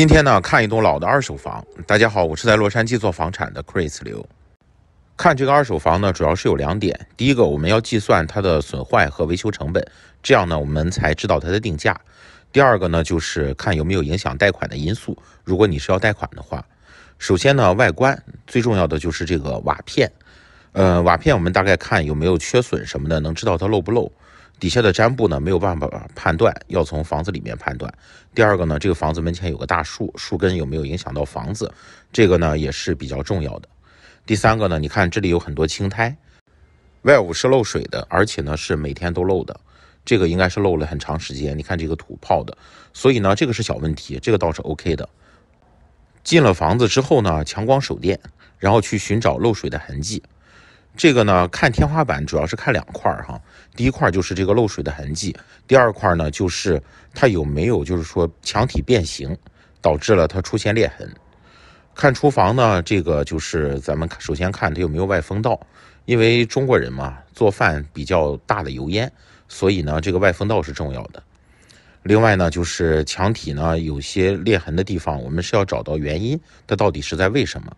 今天呢，看一栋老的二手房。大家好，我是在洛杉矶做房产的 Chris 刘。看这个二手房呢，主要是有两点：第一个，我们要计算它的损坏和维修成本，这样呢，我们才知道它的定价；第二个呢，就是看有没有影响贷款的因素。如果你是要贷款的话，首先呢，外观最重要的就是这个瓦片，呃，瓦片我们大概看有没有缺损什么的，能知道它漏不漏。底下的粘布呢，没有办法判断，要从房子里面判断。第二个呢，这个房子门前有个大树，树根有没有影响到房子？这个呢也是比较重要的。第三个呢，你看这里有很多青苔，外屋是漏水的，而且呢是每天都漏的，这个应该是漏了很长时间。你看这个土泡的，所以呢这个是小问题，这个倒是 OK 的。进了房子之后呢，强光手电，然后去寻找漏水的痕迹。这个呢看天花板，主要是看两块儿哈。第一块就是这个漏水的痕迹，第二块呢就是它有没有就是说墙体变形，导致了它出现裂痕。看厨房呢，这个就是咱们首先看它有没有外风道，因为中国人嘛做饭比较大的油烟，所以呢这个外风道是重要的。另外呢就是墙体呢有些裂痕的地方，我们是要找到原因，它到底是在为什么？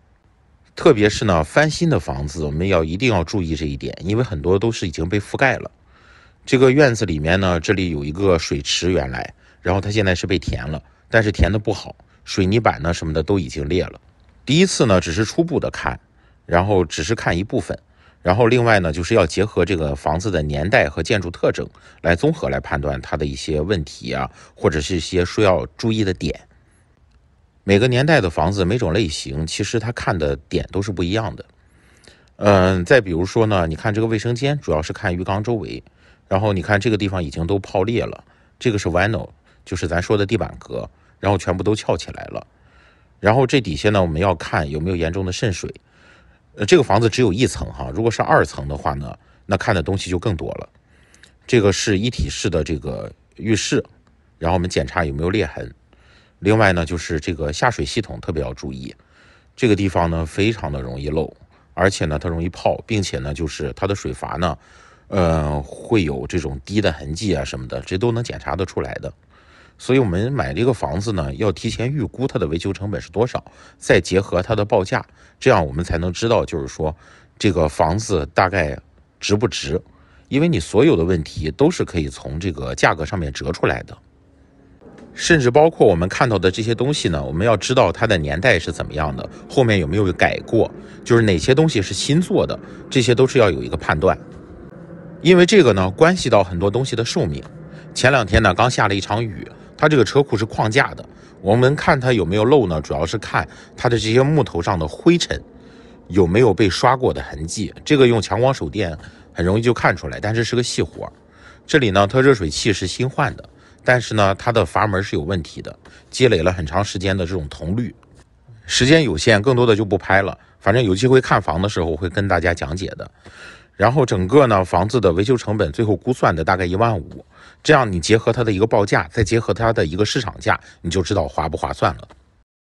特别是呢翻新的房子，我们要一定要注意这一点，因为很多都是已经被覆盖了。这个院子里面呢，这里有一个水池，原来，然后它现在是被填了，但是填的不好，水泥板呢什么的都已经裂了。第一次呢只是初步的看，然后只是看一部分，然后另外呢就是要结合这个房子的年代和建筑特征来综合来判断它的一些问题啊，或者是一些需要注意的点。每个年代的房子每种类型，其实它看的点都是不一样的。嗯，再比如说呢，你看这个卫生间，主要是看浴缸周围。然后你看这个地方已经都泡裂了，这个是 vinyl，就是咱说的地板革，然后全部都翘起来了。然后这底下呢，我们要看有没有严重的渗水。呃，这个房子只有一层哈，如果是二层的话呢，那看的东西就更多了。这个是一体式的这个浴室，然后我们检查有没有裂痕。另外呢，就是这个下水系统特别要注意，这个地方呢非常的容易漏，而且呢它容易泡，并且呢就是它的水阀呢。呃，会有这种低的痕迹啊什么的，这都能检查得出来的。所以我们买这个房子呢，要提前预估它的维修成本是多少，再结合它的报价，这样我们才能知道，就是说这个房子大概值不值。因为你所有的问题都是可以从这个价格上面折出来的，甚至包括我们看到的这些东西呢，我们要知道它的年代是怎么样的，后面有没有改过，就是哪些东西是新做的，这些都是要有一个判断。因为这个呢，关系到很多东西的寿命。前两天呢，刚下了一场雨，它这个车库是框架的。我们看它有没有漏呢，主要是看它的这些木头上的灰尘有没有被刷过的痕迹。这个用强光手电很容易就看出来，但是是个细活。这里呢，它热水器是新换的，但是呢，它的阀门是有问题的，积累了很长时间的这种铜绿。时间有限，更多的就不拍了。反正有机会看房的时候，我会跟大家讲解的。然后整个呢房子的维修成本最后估算的大概一万五，这样你结合它的一个报价，再结合它的一个市场价，你就知道划不划算了。